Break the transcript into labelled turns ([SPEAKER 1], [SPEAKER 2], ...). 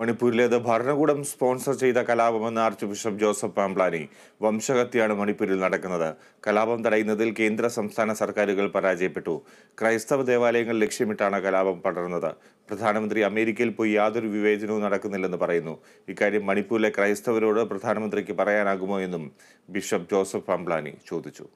[SPEAKER 1] മണിപ്പൂരിലേത് ഭരണകൂടം സ്പോൺസർ ചെയ്ത കലാപമെന്ന് ആർച്ച് ബിഷപ്പ് ജോസഫ് പാംപ്ലാനി വംശഹത്യാണ് മണിപ്പൂരിൽ നടക്കുന്നത് കലാപം തടയുന്നതിൽ കേന്ദ്ര സംസ്ഥാന സർക്കാരുകൾ പരാജയപ്പെട്ടു ക്രൈസ്തവ ദേവാലയങ്ങൾ ലക്ഷ്യമിട്ടാണ് കലാപം പടർന്നത് പ്രധാനമന്ത്രി അമേരിക്കയിൽ പോയി യാതൊരു വിവേചനവും നടക്കുന്നില്ലെന്ന് പറയുന്നു ഇക്കാര്യം മണിപ്പൂരിലെ ക്രൈസ്തവരോട് പ്രധാനമന്ത്രിക്ക് പറയാനാകുമോ എന്നും ബിഷപ്പ് ജോസഫ് പാംപ്ലാനി ചോദിച്ചു